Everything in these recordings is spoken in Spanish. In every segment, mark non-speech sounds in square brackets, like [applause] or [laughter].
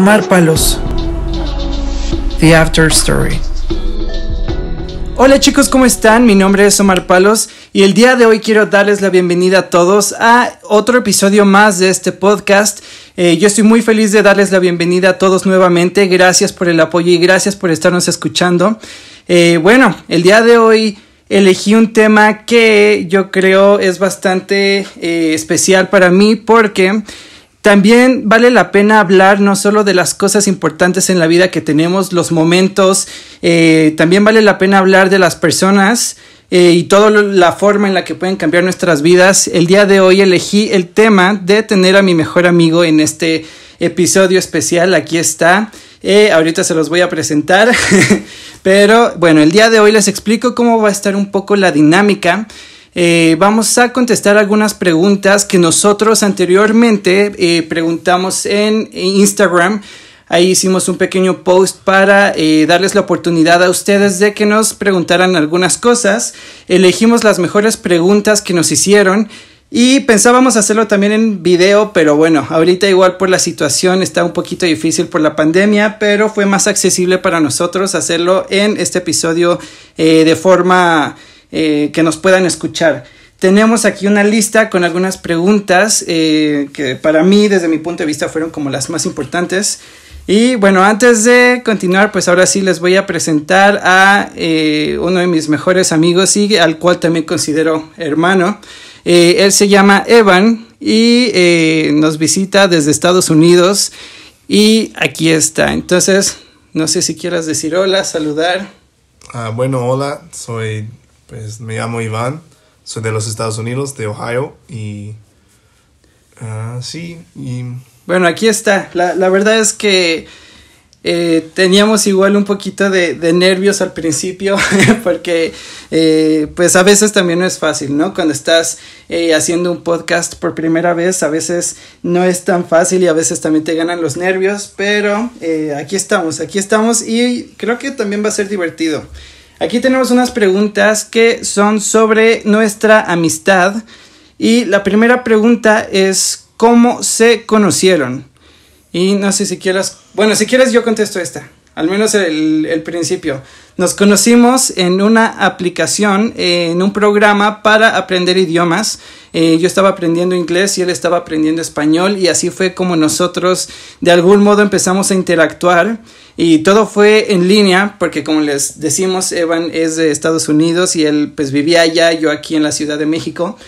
Omar Palos. The After Story. Hola chicos, ¿cómo están? Mi nombre es Omar Palos y el día de hoy quiero darles la bienvenida a todos a otro episodio más de este podcast. Eh, yo estoy muy feliz de darles la bienvenida a todos nuevamente. Gracias por el apoyo y gracias por estarnos escuchando. Eh, bueno, el día de hoy elegí un tema que yo creo es bastante eh, especial para mí porque también vale la pena hablar no solo de las cosas importantes en la vida que tenemos, los momentos, eh, también vale la pena hablar de las personas eh, y toda la forma en la que pueden cambiar nuestras vidas. El día de hoy elegí el tema de tener a mi mejor amigo en este episodio especial. Aquí está. Eh, ahorita se los voy a presentar. [laughs] Pero bueno, el día de hoy les explico cómo va a estar un poco la dinámica. Eh, vamos a contestar algunas preguntas que nosotros anteriormente eh, preguntamos en Instagram. Ahí hicimos un pequeño post para eh, darles la oportunidad a ustedes de que nos preguntaran algunas cosas. Elegimos las mejores preguntas que nos hicieron y pensábamos hacerlo también en video, pero bueno, ahorita igual por la situación está un poquito difícil por la pandemia, pero fue más accesible para nosotros hacerlo en este episodio de forma eh, que nos puedan escuchar. Tenemos aquí una lista con algunas preguntas eh, que para mí, desde mi punto de vista, fueron como las más importantes. Y bueno, antes de continuar, pues ahora sí les voy a presentar a eh, uno de mis mejores amigos y al cual también considero hermano. él se llama Evan y nos visita desde Estados Unidos y aquí está. Entonces, no sé si quieras decir hola, saludar. Ah, bueno, hola, soy pues me llamo Iván, soy de los Estados Unidos, de Ohio, y... Uh, sí, y... Bueno, aquí está. La, la verdad es que eh, teníamos igual un poquito de, nervios al principio [laughs] porque eh, pues a veces también no es fácil, ¿no? Cuando estás eh, haciendo un podcast por primera vez a veces no es tan fácil y a veces también te ganan los nervios, pero aquí estamos, aquí estamos y creo que también va a ser divertido. Aquí tenemos unas preguntas que son sobre nuestra amistad. Y la primera pregunta es, ¿cómo se conocieron? Y no sé si quieras, bueno, si quieres yo contesto esta, al menos el, principio. Nos conocimos en una aplicación, en un programa para aprender idiomas. Eh, yo estaba aprendiendo inglés y él estaba aprendiendo español y así fue como nosotros de algún modo empezamos a interactuar. Y todo fue en línea, porque como les decimos, Evan es de Estados Unidos y él pues vivía allá, yo aquí en la Ciudad de México.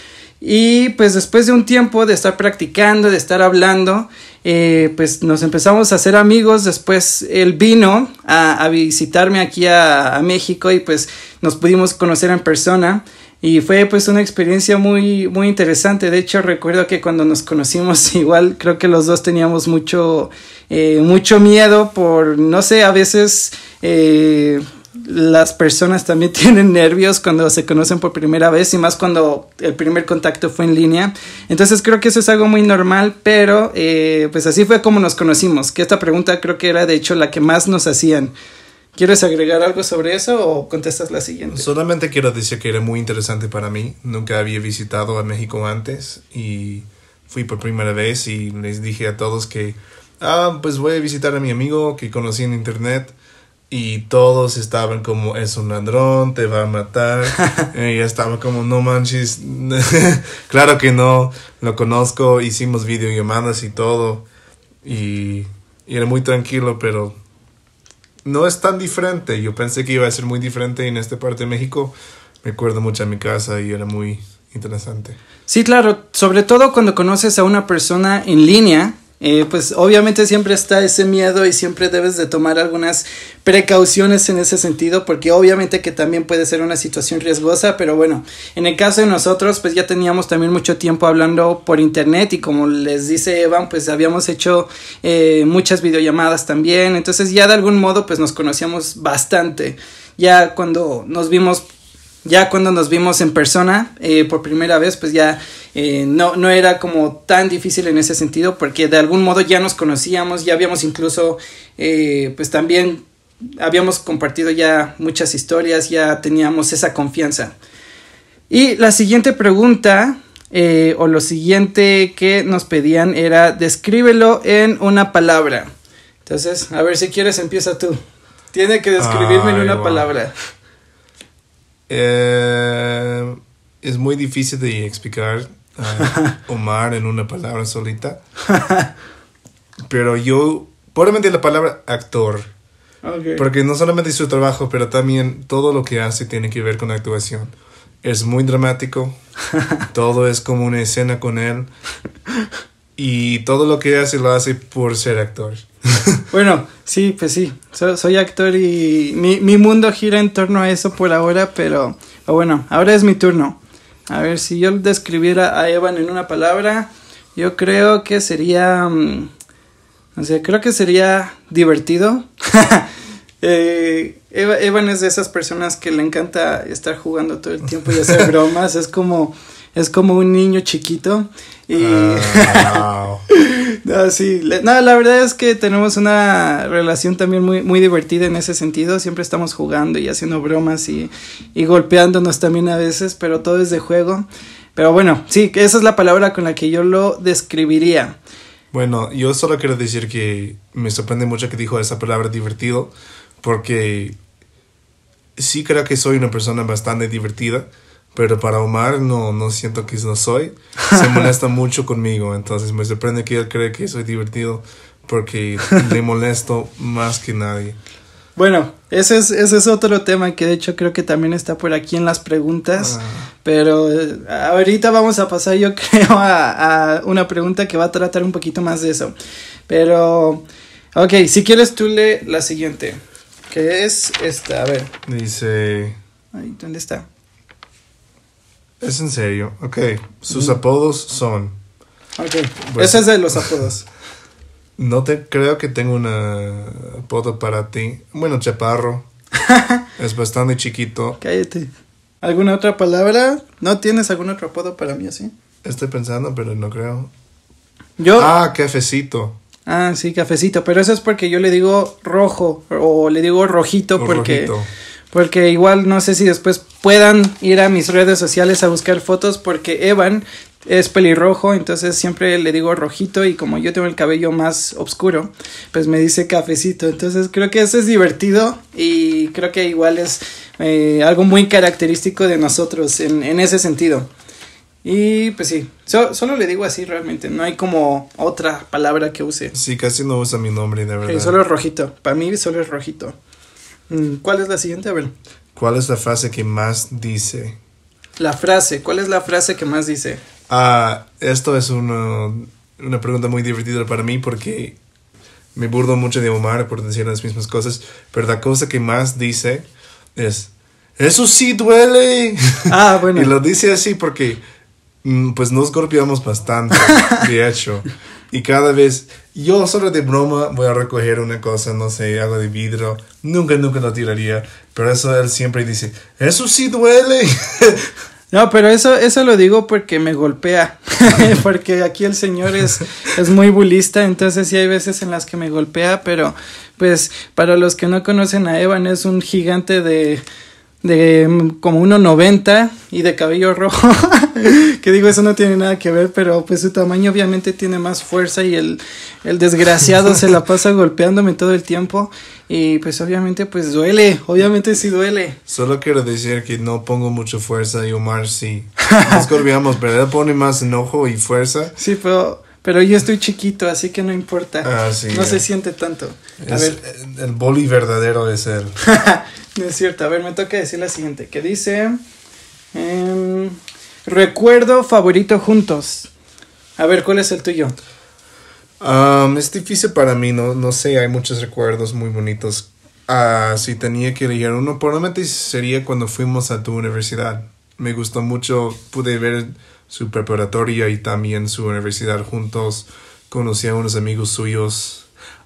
Y pues después de un tiempo de estar practicando, de estar hablando, eh, pues nos empezamos a hacer amigos. Después él vino a, visitarme aquí a, a México y pues nos pudimos conocer en persona y fue pues una experiencia muy muy interesante de hecho recuerdo que cuando nos conocimos [laughs] igual creo que los dos teníamos mucho eh, mucho miedo por no sé a veces eh, las personas también [laughs] tienen nervios cuando se conocen por primera vez y más cuando el primer contacto fue en línea. Entonces creo que eso es algo muy normal, pero eh, pues así fue como nos conocimos, que esta pregunta creo que era de hecho la que más nos hacían. ¿Quieres agregar algo sobre eso o contestas la siguiente? Solamente quiero decir que era muy interesante para mí. Nunca había visitado a México antes y fui por primera vez y les dije a todos que, ah, pues voy a visitar a mi amigo que conocí en internet y todos estaban como, es un andrón, te va a matar. [laughs] y estaba como, no manches, [laughs] claro que no, lo conozco, hicimos videollamadas y todo y, y era muy tranquilo, pero no es tan diferente. Yo pensé que iba a ser muy diferente en esta parte de México. Me acuerdo mucho a mi casa y era muy interesante. Sí, claro, sobre todo cuando conoces a una persona en línea eh, pues obviamente siempre está ese miedo y siempre debes de tomar algunas precauciones en ese sentido porque obviamente que también puede ser una situación riesgosa, pero bueno, en el caso de nosotros pues ya teníamos también mucho tiempo hablando por internet y como les dice Evan pues habíamos hecho eh, muchas videollamadas también, entonces ya de algún modo pues nos conocíamos bastante, ya cuando nos vimos ya cuando nos vimos en persona eh, por primera vez, pues ya eh, no, no era como tan difícil en ese sentido, porque de algún modo ya nos conocíamos, ya habíamos incluso, eh, pues también habíamos compartido ya muchas historias, ya teníamos esa confianza. Y la siguiente pregunta, o lo siguiente que nos pedían era, descríbelo en una palabra. Entonces, a ver si quieres, empieza tú. Tiene que describirme en una palabra. Eh, es muy difícil de explicar a [laughs] Omar en una palabra solita. Pero yo, probablemente la palabra actor. Porque no solamente su trabajo, pero también todo lo que hace tiene que ver con la actuación. Es muy dramático. [laughs] todo es como una escena con él. Y todo lo que hace lo hace por ser actor. [laughs] bueno, sí, pues sí, soy actor y mi, mundo gira en torno a eso por ahora, pero bueno, ahora es mi turno. A ver, si yo describiera a Evan en una palabra, yo creo que sería... Mm, o sea, creo que sería divertido. [laughs] Eh, Evan es de esas personas que le encanta estar jugando todo el tiempo y hacer [laughs] bromas. Es como, es como un niño chiquito. Y, ah, Ah, no, sí. la verdad es que tenemos una relación también muy, muy divertida en ese sentido. Siempre estamos jugando y haciendo bromas y, y golpeándonos también a veces, pero todo es de juego. Pero bueno, sí, esa es la palabra con la que yo lo describiría. Bueno, yo solo quiero decir que me sorprende mucho que dijo esa palabra divertido, porque sí creo que soy una persona bastante divertida pero para Omar no, no siento que no soy. Se molesta [laughs] mucho conmigo, entonces me sorprende que él cree que soy divertido porque le molesto más que nadie. Bueno, ese es, ese es otro tema que de hecho creo que también está por aquí en las preguntas, ah. pero eh, ahorita vamos a pasar yo [laughs] creo a, una pregunta que va a tratar un poquito más de eso. Pero, ok, si quieres tú lee la siguiente, que es esta, a ver. Dice... Ay, ¿Dónde está? Es en serio. Ok. Sus apodos son. Ok. Ese es de los apodos. [laughs] No te creo que tenga un apodo para ti. Bueno, chaparro. [laughs] es bastante chiquito. Cállate. ¿Alguna otra palabra? ¿No tienes algún otro apodo para mí así? Estoy pensando, pero no creo. Yo. Ah, cafecito. Ah, sí, cafecito. Pero eso es porque yo le digo rojo o le digo rojito porque. Porque igual no sé si después puedan ir a mis redes sociales a buscar fotos porque Evan es pelirrojo, entonces siempre le digo rojito y como yo tengo el cabello más oscuro, pues me dice cafecito. Entonces creo que eso es divertido y creo que igual es eh, algo muy característico de nosotros en, ese sentido. Y pues sí, solo le digo así realmente, no hay como otra palabra que use. Sí, casi no usa mi nombre, de verdad. solo es rojito, para mí solo es rojito. Mm, ¿Cuál es la siguiente? A ver. ¿Cuál es la frase que más dice? La frase, ¿cuál es la frase que más dice? Ah, esto es una, uh, una pregunta muy divertida para mí porque me burdo mucho de Omar por decir las mismas cosas, pero la cosa que más dice es, eso sí duele. Ah, [laughs] bueno. y lo dice así porque, mm, pues nos golpeamos bastante, de hecho. [laughs] Y cada vez, yo solo de broma voy a recoger una cosa, no sé, algo de vidrio. Nunca, nunca lo tiraría. Pero eso él siempre dice, eso sí duele. [laughs] No, pero eso, eso lo digo porque me golpea. [laughs] porque aquí el señor es, es muy bulista, entonces sí hay veces en las que me golpea, pero pues para los que no conocen a Evan es un gigante de de mm, como 1,90 y de cabello rojo. [laughs] que digo, eso no tiene nada que ver, pero pues su tamaño obviamente tiene más fuerza y el, el desgraciado se la pasa golpeándome todo el tiempo. Y pues obviamente pues duele, obviamente sí duele. Solo quiero decir que no pongo mucha fuerza y Omar sí. golpeamos [laughs] pero él pone más enojo y fuerza. Sí, pero pero yo estoy chiquito, así que no importa. Ah, no se siente tanto. El boli verdadero es [laughs] él. no es cierto. A ver, me toca decir la siguiente. Que dice. Em, recuerdo favorito juntos. A ver, ¿cuál es el tuyo? es difícil para mí, no, no sé, hay muchos recuerdos muy bonitos. Ah, si tenía que elegir uno, probablemente sería cuando fuimos a tu universidad. Me gustó mucho, pude ver su preparatoria y también su universidad juntos. Conocí a unos amigos suyos.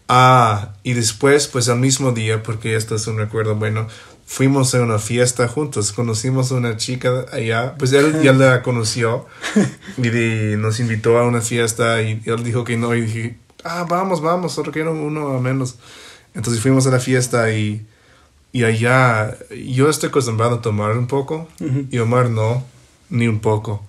Ah, y después, pues al mismo día, porque esto es un recuerdo bueno, fuimos a una fiesta juntos, conocimos a una chica allá, pues él ya la [laughs] conoció y nos invitó a una fiesta y él dijo que no y dije, ah, vamos, vamos, solo quiero uno a menos. Entonces fuimos a la fiesta y, y allá yo estoy acostumbrado a tomar un poco y Omar no, ni un poco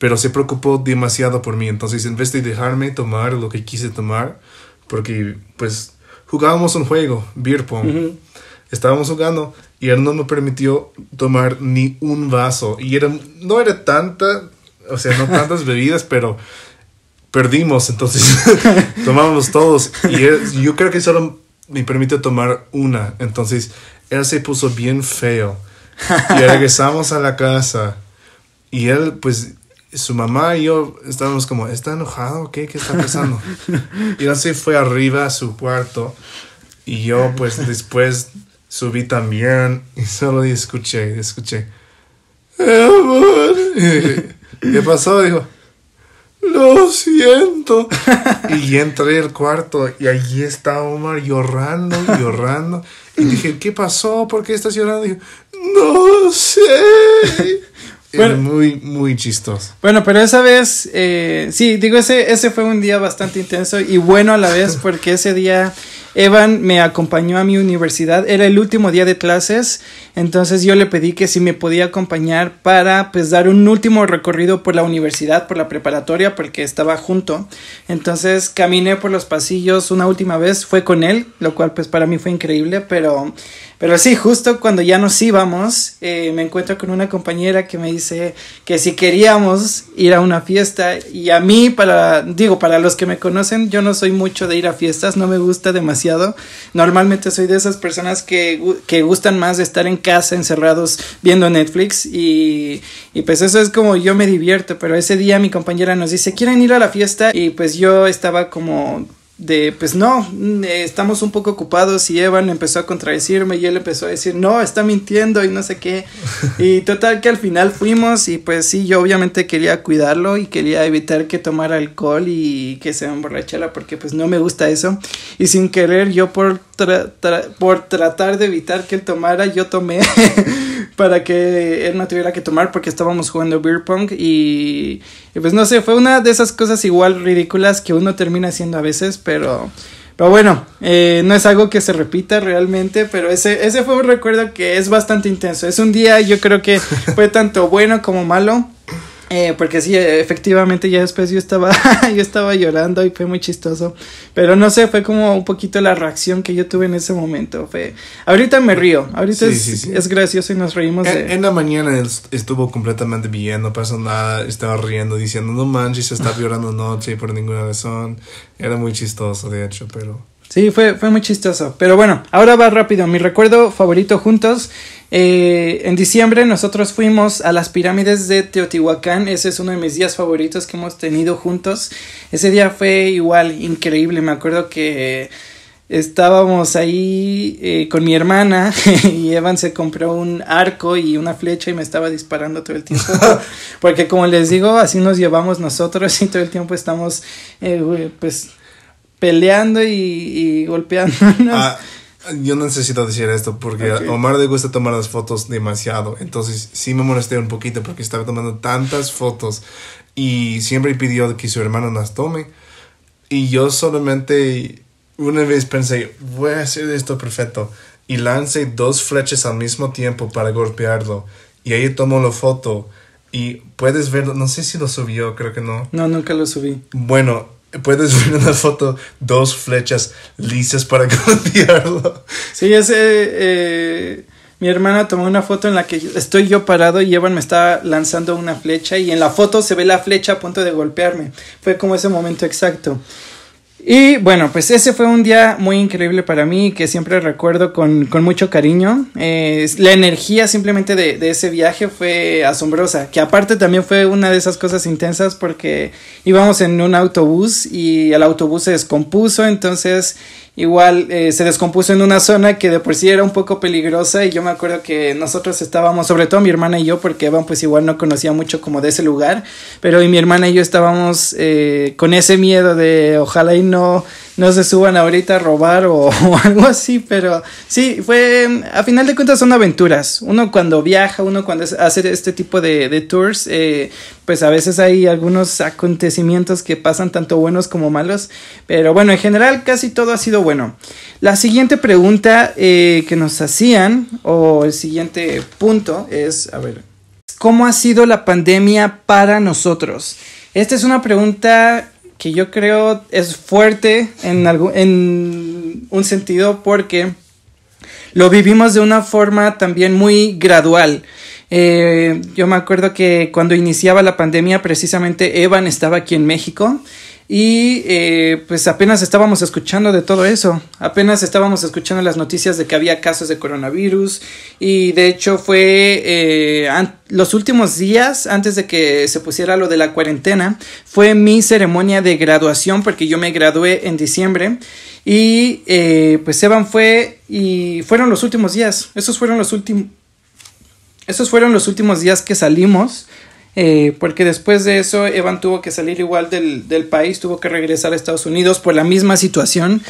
pero se preocupó demasiado por mí. Entonces, en vez de dejarme tomar lo que quise tomar, porque pues jugábamos un juego, beer estábamos jugando y él no me permitió tomar ni un vaso. Y era, no era tanta, o sea, no tantas [laughs] bebidas, pero perdimos, entonces [laughs] tomamos todos. Y yo creo que solo me permitió tomar una. Entonces, él se puso bien feo. Y regresamos a la casa. Y él, pues, su mamá y yo estábamos como, ¿está enojado? ¿Qué? ¿Qué está pasando? y así fue arriba a su cuarto y yo pues después subí también y solo escuché, escuché, amor, ¿qué pasó? Dijo, lo siento. y entré al cuarto y allí estaba Omar llorando, llorando. Y dije, ¿qué pasó? ¿Por qué estás llorando? Dijo, no sé. Bueno, muy, muy chistoso. Bueno, pero esa vez, eh, sí, digo, ese, ese fue un día bastante intenso y bueno a la vez [laughs] porque ese día Evan me acompañó a mi universidad, era el último día de clases, entonces yo le pedí que si me podía acompañar para pues dar un último recorrido por la universidad, por la preparatoria, porque estaba junto. Entonces caminé por los pasillos una última vez, fue con él, lo cual pues para mí fue increíble, pero... Pero sí, justo cuando ya nos íbamos, eh, me encuentro con una compañera que me dice que si queríamos ir a una fiesta y a mí, para, digo, para los que me conocen, yo no soy mucho de ir a fiestas, no me gusta demasiado. Normalmente soy de esas personas que, gustan más de estar en casa encerrados viendo Netflix y, y pues eso es como yo me divierto, pero ese día mi compañera nos dice, ¿quieren ir a la fiesta? Y pues yo estaba como de pues no, mm, eh, estamos un poco ocupados y Evan empezó a contradecirme y él empezó a decir no, está mintiendo y no sé qué. [laughs] y total que al final fuimos y pues sí, yo obviamente quería cuidarlo y quería evitar que tomara alcohol y que se emborrachara porque pues no me gusta eso. Y sin querer yo por, por tratar de evitar que él tomara, yo tomé [laughs] para que él no tuviera que tomar porque estábamos jugando beer pong y, pues no sé, fue una de esas cosas igual ridículas que uno termina haciendo a veces, pero... Pero bueno, eh, no es algo que se repita realmente, pero ese, ese fue un recuerdo que es bastante intenso. Es un día, yo creo que fue tanto bueno como malo. Eh, porque sí, efectivamente ya después yo estaba, [laughs] yo estaba llorando y fue muy chistoso. Pero no sé, fue como un poquito la reacción que yo tuve en ese momento. Fue, ahorita me río, ahorita es, es, gracioso y nos reímos. En, de... en la mañana estuvo completamente bien, no pasó nada, estaba riendo, diciendo, no manches, está llorando [laughs] noche por ninguna razón. Era muy chistoso, de hecho, pero... Sí, fue, fue muy chistoso. Pero bueno, ahora va rápido. Mi recuerdo favorito juntos eh, en diciembre nosotros fuimos a las pirámides de Teotihuacán, ese es uno de mis días favoritos que hemos tenido juntos. Ese día fue igual increíble, me acuerdo que estábamos ahí eh, con mi hermana [laughs] y Evan se compró un arco y una flecha y me estaba disparando todo el tiempo. [laughs] Porque como les digo, así nos llevamos nosotros y todo el tiempo estamos eh, pues peleando y, y golpeándonos. Ah, yo necesito decir esto porque a Omar le gusta tomar las fotos demasiado. Entonces sí me molesté un poquito porque estaba tomando tantas fotos y siempre pidió que su hermano las tome. Y yo solamente una vez pensé, voy a hacer esto perfecto. Y lancé dos flechas al mismo tiempo para golpearlo. Y ahí tomó la foto. Y puedes verlo, no sé si lo subió, creo que no. No, nunca lo subí. Bueno, puedes ver en la foto dos flechas lisas para golpearlo? [laughs] Sí, ese. Eh, mi hermana tomó una foto en la que estoy yo parado y Evan me está lanzando una flecha y en la foto se ve la flecha a punto de golpearme. Fue como ese momento exacto. Y bueno, pues ese fue un día muy increíble para mí que siempre recuerdo con, mucho cariño. Eh, la energía simplemente de, ese viaje fue asombrosa, que aparte también fue una de esas cosas intensas porque íbamos en un autobús y el autobús se descompuso, entonces igual eh, se descompuso en una zona que de por sí era un poco peligrosa y yo me acuerdo que nosotros estábamos, sobre todo mi hermana y yo, porque Evan pues igual no conocía mucho como de ese lugar, pero mi hermana y yo estábamos eh, con ese miedo de ojalá y no, se suban ahorita a robar [laughs] o, algo así, pero sí, fue, a final de cuentas son aventuras. Uno cuando viaja, uno cuando hace este tipo de, tours, eh, pues a veces hay algunos acontecimientos que pasan tanto buenos como malos, pero bueno, en general casi todo ha sido bueno. La siguiente pregunta eh, que nos hacían, o el siguiente punto, es, a ver, ¿cómo ha sido la pandemia para nosotros? Esta es una pregunta que yo creo es fuerte en, en un sentido porque lo vivimos de una forma también muy gradual. Eh, yo me acuerdo que cuando iniciaba la pandemia, precisamente Evan estaba aquí en México y eh, pues apenas estábamos escuchando de todo eso, apenas estábamos escuchando las noticias de que había casos de coronavirus y de hecho fue eh, los últimos días antes de que se pusiera lo de la cuarentena, fue mi ceremonia de graduación porque yo me gradué en diciembre y eh, pues Evan fue y fueron los últimos días, esos fueron los últimos... Esos fueron los últimos días que salimos eh, porque después de eso Evan tuvo que salir igual del, del país, tuvo que regresar a Estados Unidos por la misma situación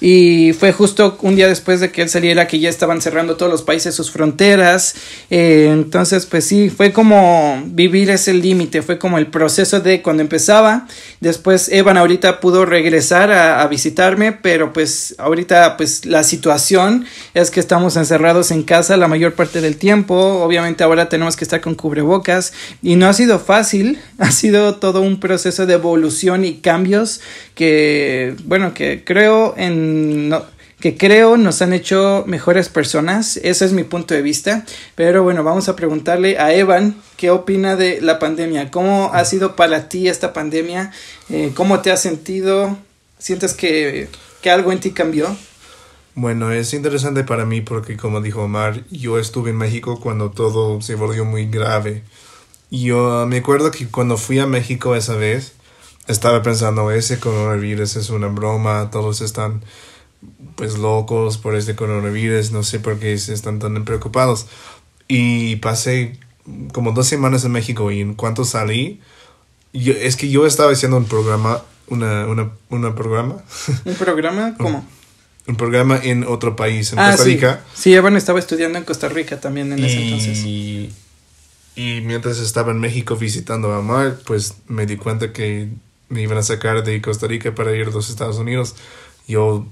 y fue justo un día después de que él saliera que ya estaban cerrando todos los países sus fronteras. Eh, entonces, pues sí, fue como vivir ese límite, fue como el proceso de cuando empezaba. Después Evan ahorita pudo regresar a, a visitarme, pero pues ahorita pues la situación es que estamos encerrados en casa la mayor parte del tiempo. Obviamente ahora tenemos que estar con cubrebocas y no ha sido fácil, [laughs] ha sido todo un proceso de evolución y cambios que, bueno, que creo en Mm, no, que creo nos han hecho mejores personas. Ese es mi punto de vista. Pero bueno, vamos a preguntarle a Evan qué opina de la pandemia. ¿Cómo ha sido para ti esta pandemia? Eh, ¿Cómo te has sentido? ¿Sientes que, que algo en ti cambió? Bueno, es interesante para mí porque, como dijo Omar, yo estuve en México cuando todo se volvió muy grave. Yo me acuerdo que cuando fui a México esa vez, estaba pensando, ese coronavirus es una broma, todos están pues locos por este coronavirus, no sé por qué se están tan preocupados. Y pasé como dos semanas en México y en cuanto salí, es que yo estaba haciendo un programa, una, una, programa. ¿Un programa? [laughs] ¿Cómo? Un, programa en otro país, en ah, Costa Rica. Sí. bueno, estaba estudiando en Costa Rica también en ese entonces. Y mientras estaba en México visitando a Mark, pues me di cuenta que me iban a sacar de Costa Rica para ir a los Estados Unidos. Yo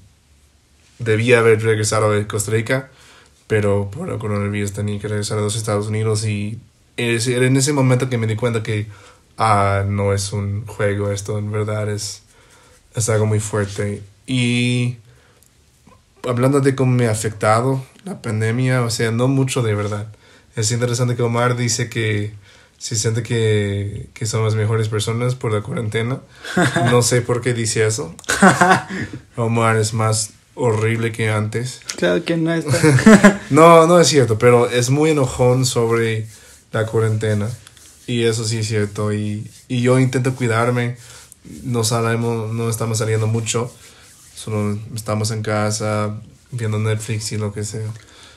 debía haber regresado a Costa Rica, pero por el coronavirus tenía que regresar a los Estados Unidos y es, en ese momento que me di cuenta que ah, no es un juego esto, en verdad es, es algo muy fuerte. Y hablando de cómo me ha afectado la pandemia, o sea, no mucho de verdad. Es interesante que Omar dice que se siente que, que son las mejores personas por la cuarentena. No sé por qué dice eso. [laughs] Omar es más horrible que antes. Claro que no [laughs] no, no es cierto, pero es muy enojón sobre la cuarentena. Y eso sí es cierto. Y, yo intento cuidarme. No salimos, no estamos saliendo mucho. Solo estamos en casa viendo Netflix y lo que sea.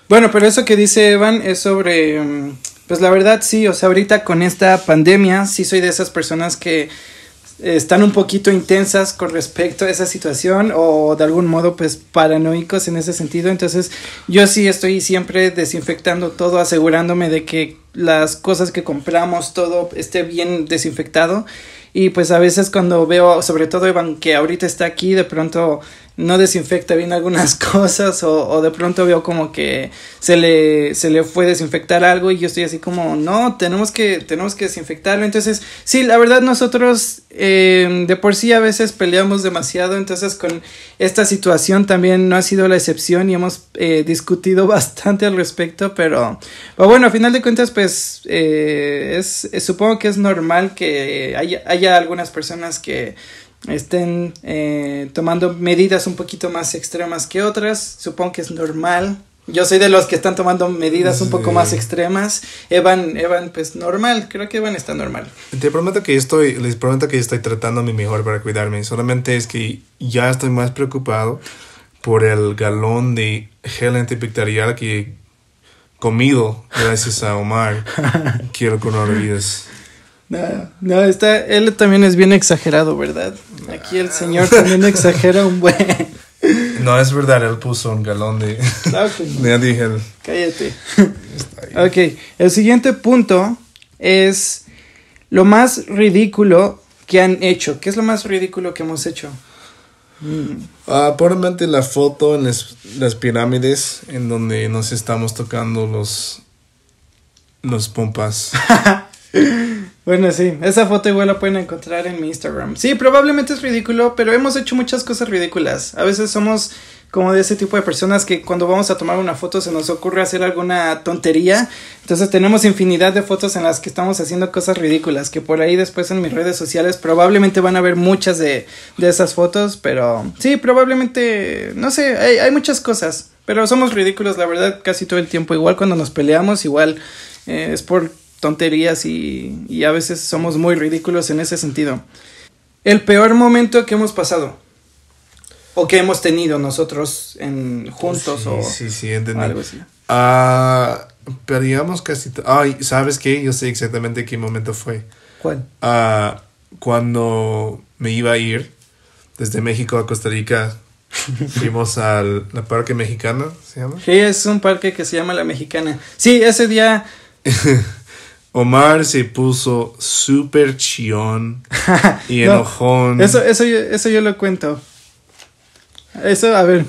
Bueno, pero eso que dice Evan es sobre mm, pues la verdad sí, o sea, ahorita con esta pandemia sí soy de esas personas que eh, están un poquito intensas con respecto a esa situación o de algún modo pues paranoicos en ese sentido. Entonces yo sí estoy siempre desinfectando todo, asegurándome de que las cosas que compramos, todo esté bien desinfectado. Y pues a veces cuando veo, sobre todo Evan, que ahorita está aquí, de pronto no desinfecta bien algunas [laughs] cosas o, de pronto veo como que se le, se le fue desinfectar algo y yo estoy así como, no, tenemos que, tenemos que desinfectarlo. Entonces, sí, la verdad nosotros em, de por sí a veces peleamos demasiado, entonces con esta situación también no ha sido la excepción y hemos eh, discutido [laughs] bastante al respecto, pero, bueno, a final de cuentas, pues eh, es, supongo que es normal que haya algunas personas que estén eh, tomando medidas un poquito más extremas que otras. Supongo que es normal. Yo soy de los que están tomando medidas un poco más extremas. Evan, Evan, pues normal. Creo que Evan está normal. Te prometo que estoy, les prometo que estoy tratando mi mejor para cuidarme. Solamente es que ya estoy más preocupado por el galón de gel antibacterial que he comido gracias a Omar. [laughs] Quiero coronavirus. No, no, está, él también es bien exagerado, ¿verdad? Aquí el señor también exagera un buen. No, es verdad, él puso un galón de. Ah, [laughs] dije. Cállate. Ok, el siguiente punto es lo más ridículo que han hecho. ¿Qué es lo más ridículo que hemos hecho? Mm. Ah, probablemente la foto en las pirámides en donde nos estamos tocando los los pompas. [laughs] Bueno, sí, esa foto igual la pueden encontrar en mi Instagram. Sí, probablemente es ridículo, pero hemos hecho muchas cosas ridículas. A veces somos como de ese tipo de personas que cuando vamos a tomar una foto se nos ocurre hacer alguna tontería. Entonces tenemos infinidad de fotos en las que estamos haciendo cosas ridículas, que por ahí después en mis redes sociales probablemente van a ver muchas de, esas fotos, pero sí, probablemente, no sé, hay, muchas cosas. Pero somos ridículos, la verdad, casi todo el tiempo. Igual cuando nos peleamos, igual eh, es por tonterías y, y a veces somos muy ridículos en ese sentido. El peor momento que hemos pasado o que hemos tenido nosotros en juntos sí, o sí, sí, algo así. Uh, ah, perdíamos casi... Ay, ¿sabes qué? Yo sé exactamente qué momento fue. ¿Cuál? Ah, cuando me iba a ir desde México a Costa Rica, [laughs] fuimos al Parque Mexicana, ¿se llama? Sí, es un parque que se llama La Mexicana. Sí, ese día... [laughs] Omar se puso súper chillón y [laughs] enojón. Eso, yo, lo cuento. Eso, a ver.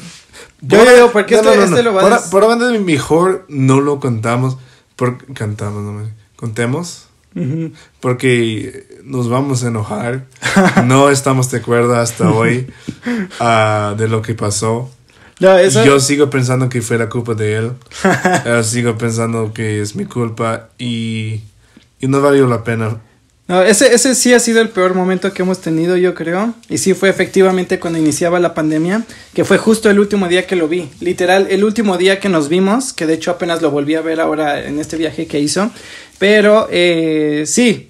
Yo porque este, lo va por, a... por mejor no lo contamos. Por, cantamos, no Contemos. Porque nos vamos a enojar. no [laughs] estamos de acuerdo hasta hoy [laughs] ah, de lo que pasó. Yo sigo pensando que fue la culpa de él. Ah, sigo pensando que es mi culpa y y no valió la pena. No, ese, sí ha sido el peor momento que hemos tenido, yo creo. Y sí fue efectivamente cuando iniciaba la pandemia, que fue justo el último día que lo vi. Literal, el último día que nos vimos, que de hecho apenas lo volví a ver ahora en este viaje que hizo. Pero eh, sí,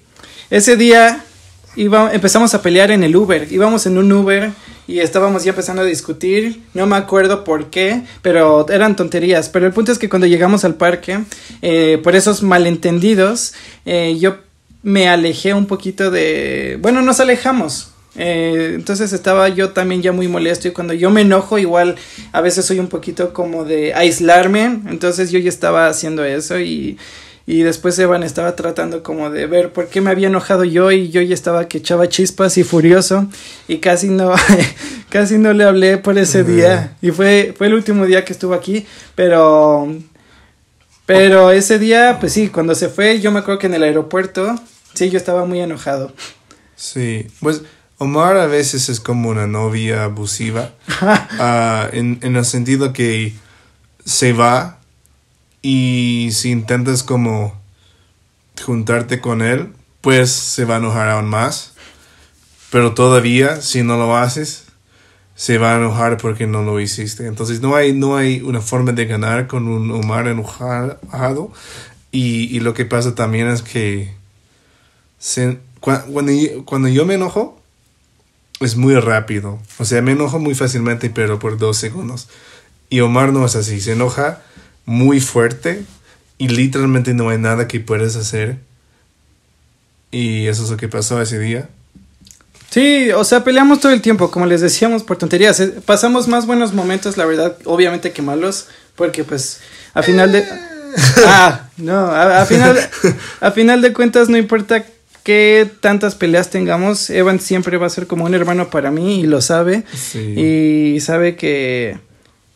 ese día empezamos a pelear en el Uber. Íbamos en un Uber y estábamos ya empezando a discutir, no me acuerdo por qué, pero eran tonterías. Pero el punto es que cuando llegamos al parque, eh, por esos malentendidos, eh, yo me alejé un poquito de... Bueno, nos alejamos. Eh, entonces estaba yo también ya muy molesto y cuando yo me enojo igual a veces soy un poquito como de aislarme. Entonces yo ya estaba haciendo eso y y después Evan estaba tratando como de ver por qué me había enojado yo y yo ya estaba que echaba chispas y furioso y casi no, [laughs] casi no le hablé por ese día. Y fue, fue el último día que estuvo aquí, pero, pero ese día, pues sí, cuando se fue, yo me acuerdo que en el aeropuerto, sí, yo estaba muy enojado. Sí, pues Omar a veces es como una novia abusiva, [laughs] ah, en, en el sentido que se va y si intentas como juntarte con él, pues se va a enojar aún más. Pero todavía, si no lo haces, se va a enojar porque no lo hiciste. Entonces no hay, no hay una forma de ganar con un Omar enojado. Y, lo que pasa también es que cuando, cuando yo me enojo, es muy rápido. O sea, me enojo muy fácilmente, pero por dos segundos. Y Omar no es así. Se enoja muy fuerte y literalmente no hay nada que puedes hacer. Y eso es lo que pasó ese día. Sí, o sea, peleamos todo el tiempo, como les decíamos, por tonterías. Eh, pasamos más buenos momentos, la verdad, obviamente que malos, porque pues a final de... [laughs] Ah, no, a, final, a final de cuentas no importa qué tantas peleas tengamos, Evan siempre va a ser como un hermano para mí y lo sabe. Y sabe que,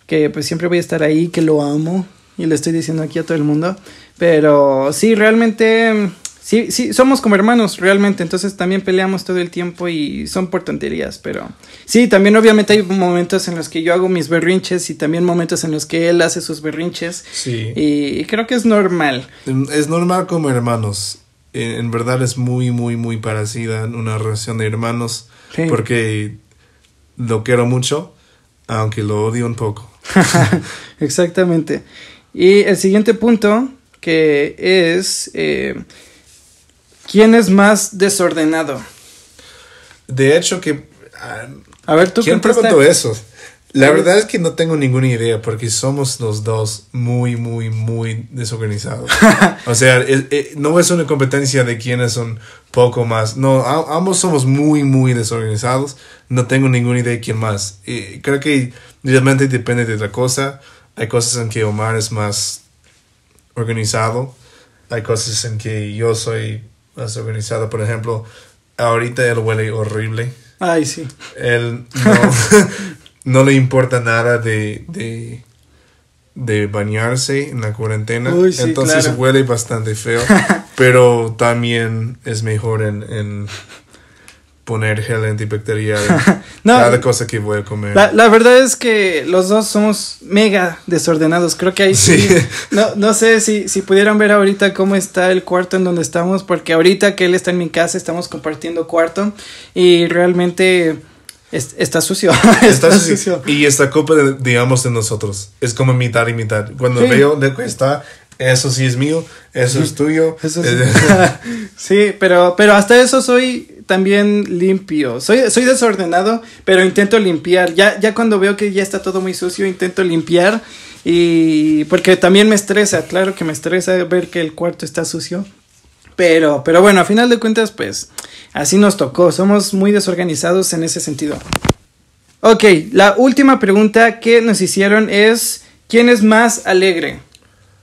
que pues siempre voy a estar ahí, que lo amo, y le estoy diciendo aquí a todo el mundo. Pero sí, realmente, mm, sí, sí, somos como hermanos, realmente. Entonces también peleamos todo el tiempo y son por tonterías, pero sí, también obviamente hay momentos en los que yo hago mis berrinches y también momentos en los que él hace sus berrinches. Sí. Y creo que es normal. Es normal como hermanos. En verdad es muy, muy, muy parecida una relación de hermanos. Porque lo quiero mucho, aunque lo odio un poco. [laughs] Exactamente. Y el siguiente punto, que es, eh, ¿quién es más desordenado? De hecho, que... Ah, a ver, tú ¿Quién preguntó eso? La verdad es que no tengo ninguna idea porque somos los dos muy, muy, muy desorganizados. [laughs] o sea, eh, eh, no es una competencia de quiénes son poco más. No, ambos somos muy, muy desorganizados. No tengo ninguna idea de quién más. creo que realmente depende de otra cosa. Hay cosas en que Omar es más organizado, hay cosas en que yo soy más organizado. Por ejemplo, ahorita él huele horrible. Ay, sí. Él no, [laughs] le importa nada de, de, bañarse en la cuarentena. Entonces huele bastante feo, [laughs] pero también es mejor en poner gel antibacterial [laughs] no, cada cosa que voy a comer. La, verdad es que los dos somos mega desordenados. Creo que ahí sí. [laughs] No, no sé si, si pudieran ver ahorita cómo está el cuarto en donde estamos, porque ahorita que él está en mi casa estamos compartiendo cuarto y realmente está sucio. [laughs] está, sucio. Y esta copa digamos de nosotros. Es como mitad y mitad. Cuando veo de cuesta está eso sí es mío, eso es tuyo. Eso sí. sí. pero, pero hasta eso soy también limpio. Soy, soy desordenado, pero intento limpiar. Ya, ya cuando veo que ya está todo muy sucio, intento limpiar. Y porque también me estresa, claro que me estresa ver que el cuarto está sucio. Pero, pero bueno, a final de cuentas, pues así nos tocó. Somos muy desorganizados en ese sentido. Ok, la última pregunta que nos hicieron es, ¿quién es más alegre?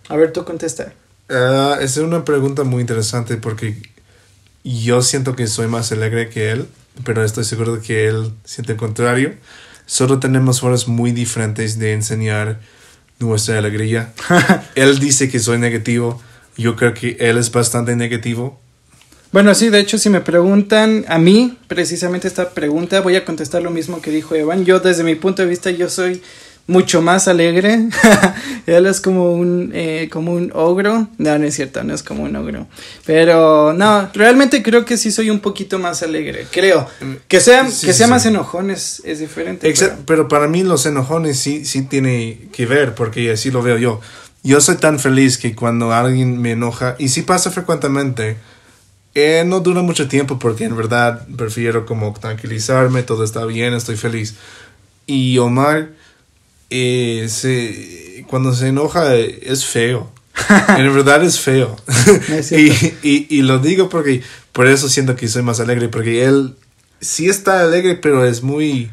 A ver, tú contesta. Ah, es una pregunta muy interesante porque yo siento que soy más alegre que él, pero estoy seguro que él siente el contrario. Solo tenemos formas muy diferentes de enseñar nuestra alegría. [laughs] él dice que soy negativo, yo creo que él es bastante negativo. Bueno, sí, de hecho, si me preguntan a mí precisamente esta pregunta, voy a contestar lo mismo que dijo Evan. Yo desde mi punto de vista, yo soy mucho más alegre. [laughs] él es como un, eh, como un ogro. No, no es cierto, no es como un ogro. Pero no, realmente creo que sí soy un poquito más alegre. Creo. Que sea, que sea más enojones es, diferente. pero... para mí los enojones sí, sí tiene que ver, porque así lo veo yo. Yo soy tan feliz que cuando alguien me enoja, y sí pasa frecuentemente, eh, no dura mucho tiempo porque en verdad prefiero como tranquilizarme, todo está bien, estoy feliz. Y Omar eh, se, cuando se enoja eh, es feo. [laughs] en verdad es feo. [laughs] [laughs] y, y, y, lo digo porque por eso siento que soy más alegre, porque él sí está alegre, pero es muy...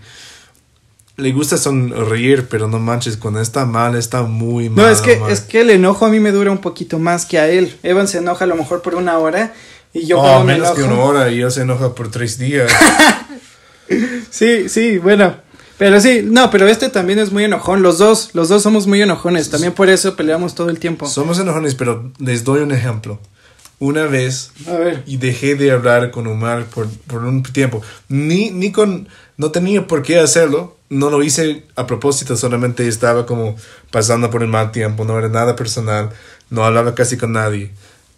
Le gusta sonreír, pero no manches, cuando está mal, está muy mal. No, es que, es que el enojo a mí me dura un poquito más que a él. Evan se enoja a lo mejor por una hora y yo... Oh, menos me enojo... que una hora y yo se enoja por tres días. sí, sí, bueno, pero sí, no, pero este también es muy enojón. Los dos, los dos somos muy enojones. También por eso peleamos todo el tiempo. Somos enojones, pero les doy un ejemplo. Una vez y dejé de hablar con Omar por, por un tiempo. Ni, ni con. No tenía por qué hacerlo. No lo hice a propósito. Solamente estaba como pasando por el mal tiempo. No era nada personal. No hablaba casi con nadie.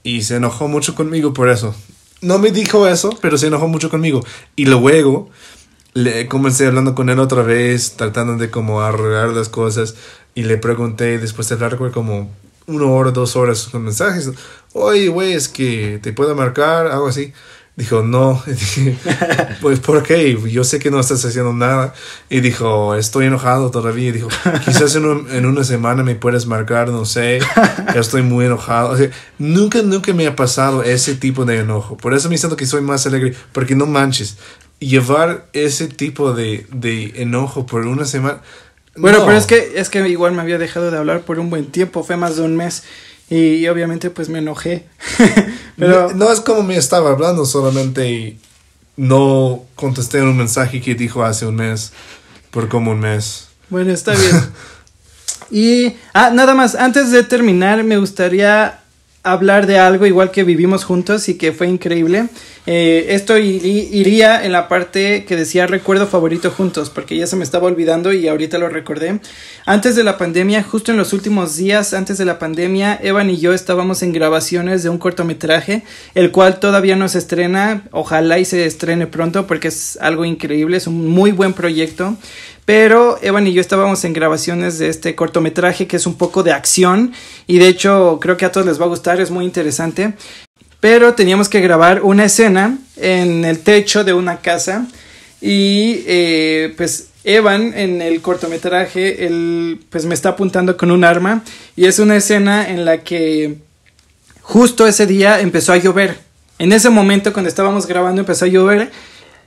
Y se enojó mucho conmigo por eso. No me dijo eso, pero se enojó mucho conmigo. Y luego le comencé hablando con él otra vez, tratando de como arreglar las cosas y le pregunté después de hablar como una hora, dos horas con mensajes, oye, güey, es que te puedo marcar, algo así. Dijo, no, [laughs] pues ¿por qué? Yo sé que no estás haciendo nada. Y dijo, estoy enojado todavía. Y dijo, quizás en, una semana me puedes marcar, no sé, ya estoy muy enojado. nunca, nunca me ha pasado ese tipo de enojo. Por eso me siento que soy más alegre, porque no manches llevar ese tipo de, de enojo por una semana. Bueno, pero es que, es que igual me había dejado de hablar por un buen tiempo, fue más de un mes. Y, obviamente pues me enojé. [laughs] pero... No, es como me estaba hablando, solamente no contesté un mensaje que dijo hace un mes, por como un mes. Bueno, está [laughs] bien. y ah, nada más, antes de terminar me gustaría hablar de algo igual que vivimos juntos y que fue increíble. Eh, esto iría en la parte que decía recuerdo favorito juntos, porque ya se me estaba olvidando y ahorita lo recordé. Antes de la pandemia, justo en los últimos días antes de la pandemia, Evan y yo estábamos en grabaciones de un cortometraje, el cual todavía no se estrena, ojalá y se estrene pronto porque es algo increíble, es un muy buen proyecto. Pero Evan y yo estábamos en grabaciones de este cortometraje que es un poco de acción y de hecho creo que a todos les va a gustar, es muy interesante. Pero teníamos que grabar una escena en el techo de una casa y eh, pues Evan en el cortometraje él pues me está apuntando con un arma y es una escena en la que justo ese día empezó a llover. En ese momento cuando estábamos grabando empezó a llover.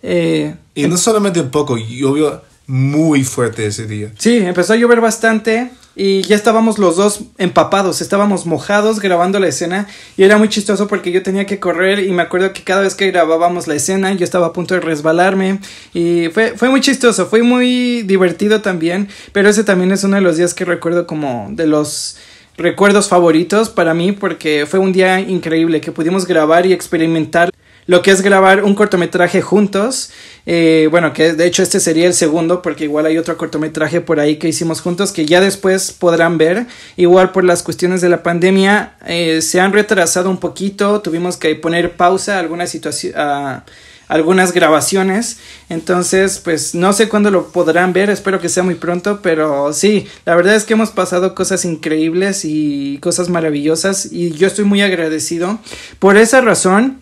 Eh, y no solamente un poco, llovió muy fuerte ese día. Sí, empezó a llover bastante y ya estábamos los dos empapados, estábamos mojados grabando la escena y era muy chistoso porque yo tenía que correr y me acuerdo que cada vez que grabábamos la escena yo estaba a punto de resbalarme y fue, fue muy chistoso, fue muy divertido también, pero ese también es uno de los días que recuerdo como de los recuerdos favoritos para mí porque fue un día increíble que pudimos grabar y experimentar lo que es grabar un cortometraje juntos. Eh, bueno, que de hecho este sería el segundo, porque igual hay otro cortometraje por ahí que hicimos juntos que ya después podrán ver. Igual por las cuestiones de la pandemia eh, se han retrasado un poquito, tuvimos que poner pausa algunas situaciones. A algunas grabaciones entonces pues no sé cuándo lo podrán ver espero que sea muy pronto pero sí la verdad es que hemos pasado cosas increíbles y cosas maravillosas y yo estoy muy agradecido por esa razón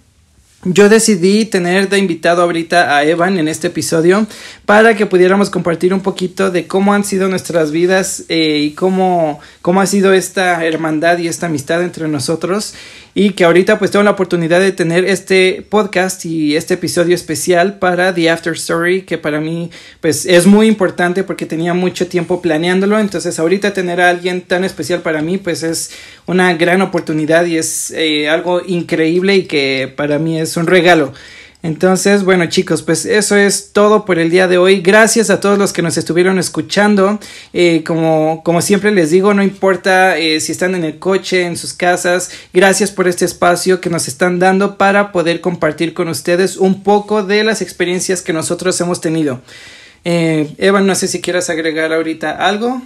yo decidí tener de invitado ahorita a Evan en este episodio para que pudiéramos compartir un poquito de cómo han sido nuestras vidas eh, y cómo, cómo ha sido esta hermandad y esta amistad entre nosotros y que ahorita pues tengo la oportunidad de tener este podcast y este episodio especial para The After Story que para mí pues es muy importante porque tenía mucho tiempo planeándolo entonces ahorita tener a alguien tan especial para mí pues es una gran oportunidad y es eh, algo increíble y que para mí es es un regalo. Entonces, bueno chicos, pues eso es todo por el día de hoy. Gracias a todos los que nos estuvieron escuchando. Eh, como, como siempre les digo, no importa eh, si están en el coche, en sus casas, gracias por este espacio que nos están dando para poder compartir con ustedes un poco de las experiencias que nosotros hemos tenido. Eh, Evan, no sé si quieras agregar ahorita algo.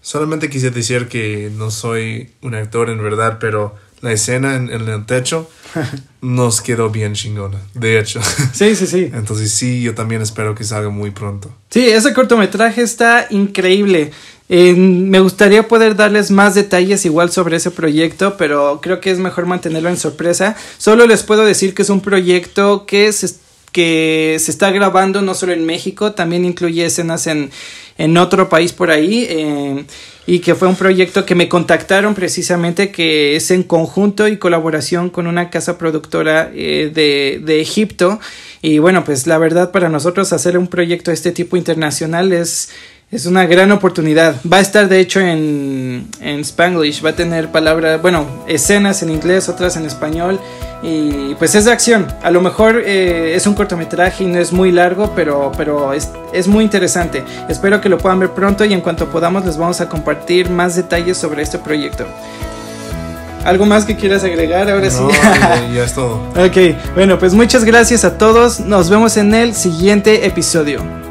Solamente quisiera decir que no soy un actor en verdad, pero la escena en, el techo [laughs] nos quedó bien chingona, de hecho. [laughs] Sí, sí, sí. Entonces sí, yo también espero que salga muy pronto. Sí, ese cortometraje está increíble. me gustaría poder darles más detalles igual sobre ese proyecto, pero creo que es mejor mantenerlo en sorpresa. Solo les puedo decir que es un proyecto que que se está grabando no solo en México, también incluye escenas en en otro país por ahí eh, y que fue un proyecto que me contactaron precisamente que es en conjunto y colaboración con una casa productora eh, de, de, Egipto y bueno pues la verdad para nosotros hacer un proyecto de este tipo internacional es es una gran oportunidad. Va a estar de hecho en, en Spanglish. Va a tener palabras, bueno, escenas en inglés, otras en español. Y pues es de acción. A lo mejor eh, es un cortometraje y no es muy largo, pero, pero es, es muy interesante. Espero que lo puedan ver pronto y en cuanto podamos les vamos a compartir más detalles sobre este proyecto. ¿Algo más que quieras agregar? Ahora no, sí. ya es todo. [laughs] ok, bueno, pues muchas gracias a todos. Nos vemos en el siguiente episodio.